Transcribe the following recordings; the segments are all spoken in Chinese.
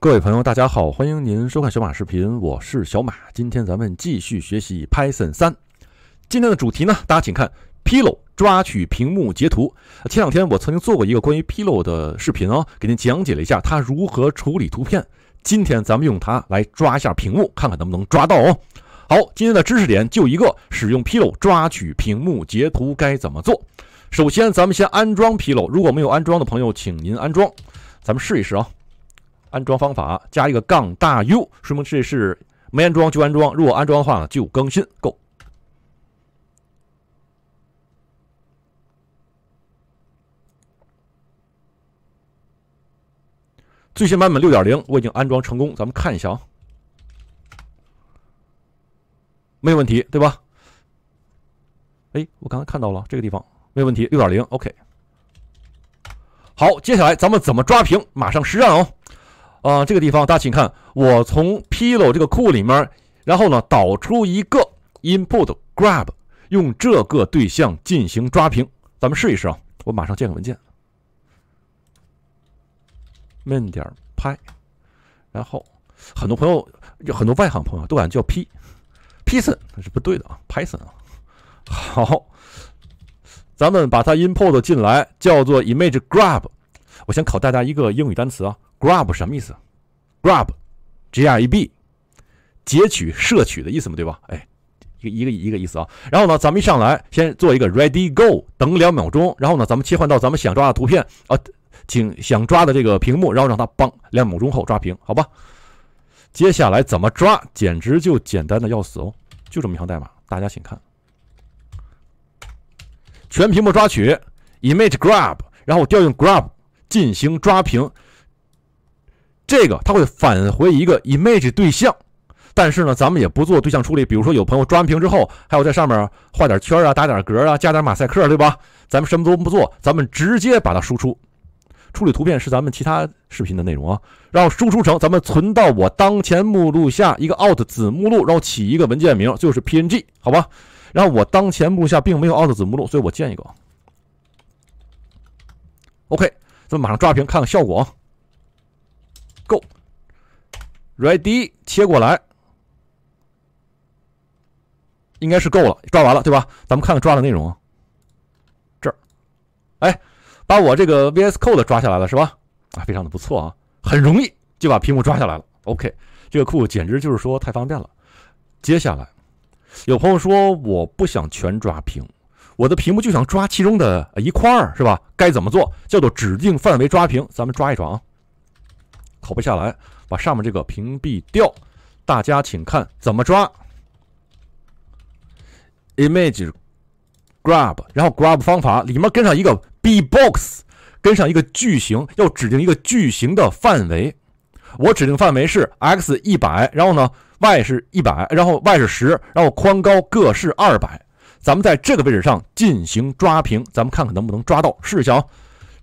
各位朋友，大家好，欢迎您收看小马视频，我是小马。今天咱们继续学习 Python 三。今天的主题呢，大家请看 Pillow 抓取屏幕截图。前两天我曾经做过一个关于 Pillow 的视频啊，给您讲解了一下它如何处理图片。今天咱们用它来抓一下屏幕，看看能不能抓到哦。好，今天的知识点就一个，使用 Pillow 抓取屏幕截图该怎么做？首先，咱们先安装 Pillow。如果没有安装的朋友，请您安装。咱们试一试啊。安装方法加一个杠大 U，说明这是没安装就安装。如果安装的话就更新。Go，最新版本六点零，我已经安装成功，咱们看一下啊，没有问题对吧？哎，我刚才看到了这个地方，没有问题，六点零 OK。好，接下来咱们怎么抓屏？马上实战哦！啊，这个地方大家请看，我从 Pillow 这个库里面，然后呢导出一个 input grab，用这个对象进行抓屏。咱们试一试啊，我马上建个文件，main 点 py，然后很多朋友有很多外行朋友都敢叫 P Python，那是不对的啊，Python 啊。好，咱们把它 import 进来，叫做 image grab。我先考大家一个英语单词啊。Grab 什么意思 g r a b g r e b 截取、摄取的意思嘛，对吧？哎，一一个一个意思啊。然后呢，咱们一上来先做一个 Ready Go，等两秒钟，然后呢，咱们切换到咱们想抓的图片啊，请想抓的这个屏幕，然后让它帮两秒钟后抓屏，好吧？接下来怎么抓，简直就简单的要死哦，就这么一行代码，大家请看，全屏幕抓取，Image Grab，然后调用 Grab 进行抓屏。这个它会返回一个 image 对象，但是呢，咱们也不做对象处理。比如说，有朋友抓完屏之后，还要在上面画点圈啊，打点格啊，加点马赛克，对吧？咱们什么都不做，咱们直接把它输出。处理图片是咱们其他视频的内容啊。然后输出成，咱们存到我当前目录下一个 out 子目录，然后起一个文件名，就是 png 好吧？然后我当前目录下并没有 out 子目录，所以我建一个。OK，咱们马上抓屏，看看效果。够，ready 切过来，应该是够了，抓完了对吧？咱们看看抓的内容，这儿，哎，把我这个 VS Code 抓下来了是吧？啊，非常的不错啊，很容易就把屏幕抓下来了。OK，这个库简直就是说太方便了。接下来，有朋友说我不想全抓屏，我的屏幕就想抓其中的一块儿是吧？该怎么做？叫做指定范围抓屏，咱们抓一抓啊。投不下来，把上面这个屏蔽掉。大家请看怎么抓。image grab，然后 grab 方法里面跟上一个 b box，跟上一个矩形，要指定一个矩形的范围。我指定范围是 x 一百，然后呢 y 是一百，然后 y 是十，然后宽高各是二百。咱们在这个位置上进行抓屏，咱们看看能不能抓到，试一下啊。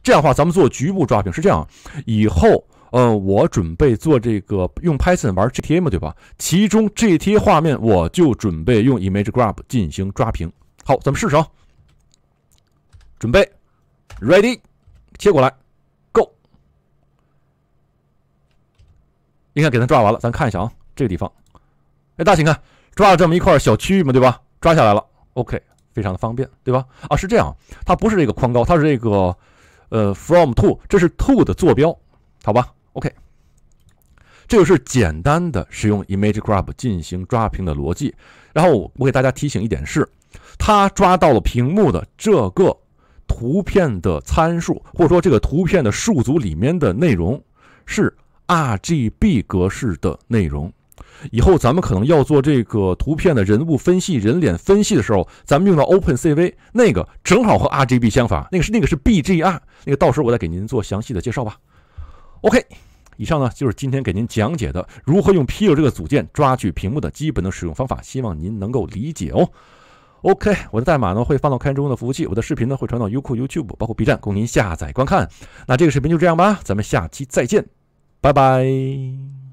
这样的话，咱们做局部抓屏是这样。以后。呃，我准备做这个用 Python 玩 GTA 嘛，对吧？其中 GTA 画面我就准备用 ImageGrab 进行抓屏。好，咱们试试啊。准备，Ready，切过来，Go。应该给它抓完了，咱看一下啊，这个地方。哎，大家请看，抓了这么一块小区域嘛，对吧？抓下来了，OK，非常的方便，对吧？啊，是这样，它不是这个宽高，它是这个呃 from to，这是 to 的坐标，好吧？这就是简单的使用 ImageGrab 进行抓屏的逻辑。然后我给大家提醒一点是，它抓到了屏幕的这个图片的参数，或者说这个图片的数组里面的内容是 RGB 格式的内容。以后咱们可能要做这个图片的人物分析、人脸分析的时候，咱们用到 OpenCV 那个，正好和 RGB 相反，那个是那个是 BGR。那个到时候我再给您做详细的介绍吧。OK。以上呢就是今天给您讲解的如何用 p i 这个组件抓取屏幕的基本的使用方法，希望您能够理解哦。OK，我的代码呢会放到开源中的服务器，我的视频呢会传到优酷、YouTube，包括 B 站供您下载观看。那这个视频就这样吧，咱们下期再见，拜拜。